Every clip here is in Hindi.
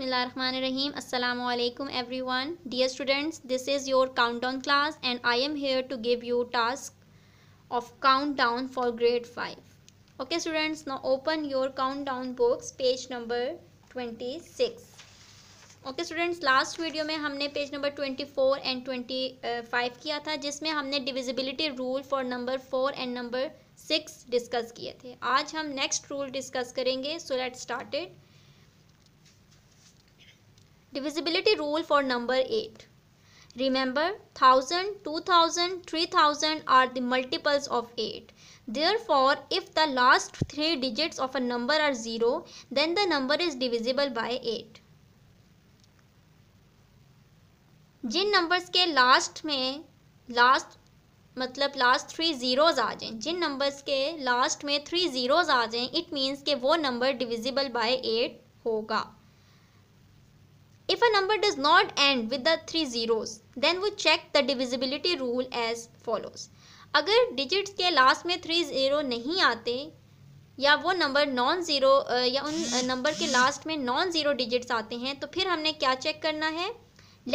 बसमीम्स everyone dear students this is your countdown class and I am here to give you task of countdown for grade five okay students no open your countdown books page number twenty six okay students last video में हमने page number twenty four and twenty five किया था जिसमें हमने divisibility rule for number four and number six discuss किए थे आज हम नेक्स्ट रूल डिस्कस करेंगे so let started divisibility rule for number 8. Remember, 1000, 2000, 3000 are the multiples of 8. Therefore, if the last three digits of a number are 0, then the number is divisible by 8. जिन नंबर्स के लास्ट में लास्ट मतलब लास्ट थ्री ज़ीरोज़ आ जाएं जिन नंबर्स के लास्ट में थ्री ज़ीरोज़ आ जाएं इट मीन्स के वो नंबर डिविजिबल बाय एट होगा If a number does not end with the three zeros, then we check the divisibility rule as follows. अगर digits के last में three zero नहीं आते या वो number non zero या उन number के last में non zero digits आते हैं तो फिर हमने क्या check करना है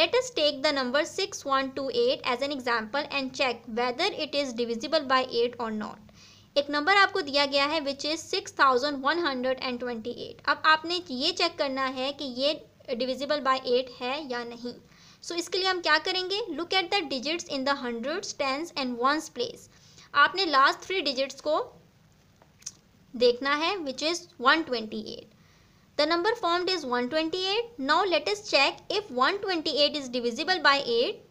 let us take the number 6128 as an example and check whether it is divisible by 8 or not एक नंबर आपको दिया गया है which is six thousand one hundred and twenty eight अब आपने ये चेक करना है कि ये डिविजिबल बाई एट है या नहीं सो so, इसके लिए हम क्या करेंगे look at the digits in the hundreds tens and ones place आपने लास्ट थ्री डिजिट्स को देखना है which is one twenty eight is one formed is 128. Now check if one twenty eight is divisible by eight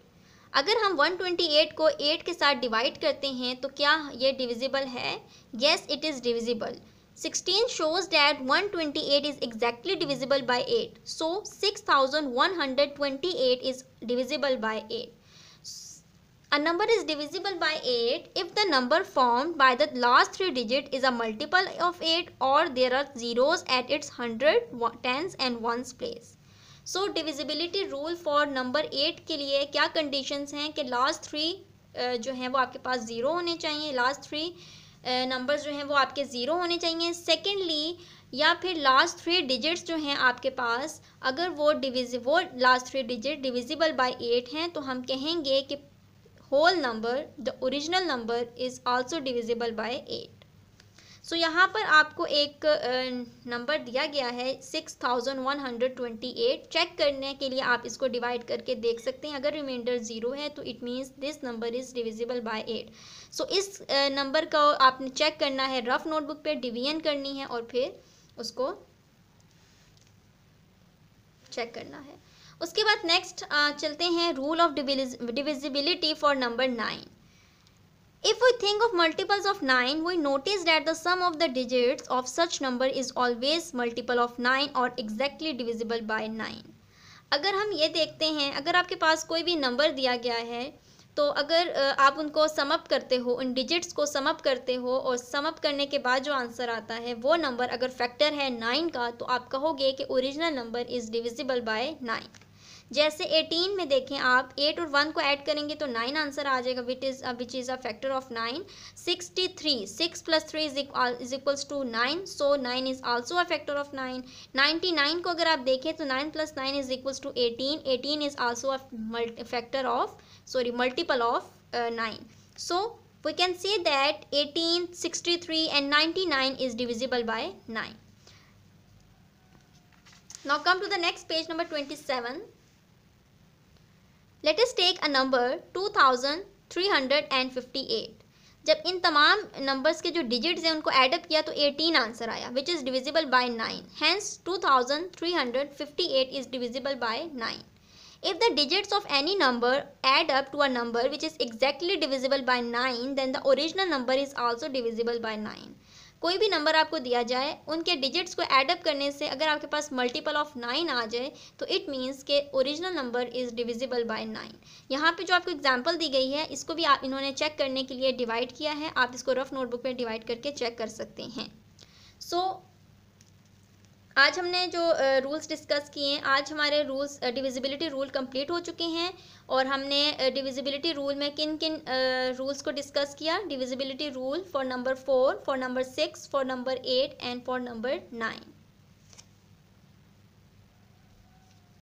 अगर हम 128 को 8 के साथ डिवाइड करते हैं तो क्या ये डिविजिबल है yes it is divisible 16 shows that 128 is exactly divisible by 8. So 6128 is divisible by 8. A number is divisible by 8 if the number formed by the last three digits is a multiple of 8 or there are zeros at its hundred, tens and ones place. So divisibility rule for number eight के लिए क्या कंडीशंस हैं कि लास्ट थ्री जो हैं वो आपके पास ज़ीरो होने चाहिए last थ्री नंबर्स जो हैं वो आपके ज़ीरो होने चाहिए सेकेंडली या फिर लास्ट थ्री डिजिट्स जो हैं आपके पास अगर वो डिविजि वो last three digit divisible by eight हैं तो हम कहेंगे कि whole number the original number is also divisible by eight so so, यहाँ पर आपको एक नंबर दिया गया है six thousand one hundred twenty eight check करने के लिए आप इसको डिवाइड करके देख सकते हैं अगर रिमाइंडर ज़ीरो है तो it means this number is divisible by eight so इस नंबर uh, को आपने चेक करना है रफ नोटबुक पे डिवीजन करनी है और फिर उसको चेक करना है उसके बाद नेक्स्ट चलते हैं rule of divisibility for number nine If we think of multiples of 9, we notice that the sum of the digits of such number is always multiple of 9 or exactly divisible by 9. अगर हम ये देखते हैं अगर आपके पास कोई भी नंबर दिया गया है तो अगर आप उनको समअप करते हो उन डिजिट्स को समअप करते हो और समअप करने के बाद जो आंसर आता है वो नंबर अगर फैक्टर है नाइन का तो आप कहोगे कि original number is divisible by nine जैसे 18 में देखें आप 8 और 1 को ऐड करेंगे तो 9 आंसर आ जाएगा which is which is a factor of 9 63 6 plus three is equals to nine so 9 is also a factor of 9 99 को अगर आप देखें तो 9 plus nine is equals to 18 18 is also a factor of sorry multiple of 9 so we can say that 18, 63 and 99 is divisible by 9. Now come to the next page number 27. Let is take a number two thousand three hundred and fifty eight जब इन तमाम नंबर्स के जो डिजिट्स हैं उनको एडअप किया तो एटीन आंसर आया which is divisible by nine hence eight is divisible by nine if the digits of any number add up to a number which is exactly divisible by nine then the original number is also divisible by nine कोई भी नंबर आपको दिया जाए उनके डिजिट्स को एडअप करने से अगर आपके पास मल्टीपल ऑफ नाइन आ जाए तो इट मीन्स के original number is divisible by nine यहाँ पे जो आपको एग्जाम्पल दी गई है इसको भी आप इन्होंने चेक करने के लिए डिवाइड किया है आप इसको रफ नोटबुक में डिवाइड करके चेक कर सकते हैं सो so, आज हमने जो रूल्स डिस्कस किए हैं आज हमारे रूल्स डिविजिबिलिटी रूल कंप्लीट हो चुके हैं और हमने डिविजिबिलिटी रूल में किन किन रूल्स को डिस्कस किया divisibility rule for number four for number six for number eight and for number nine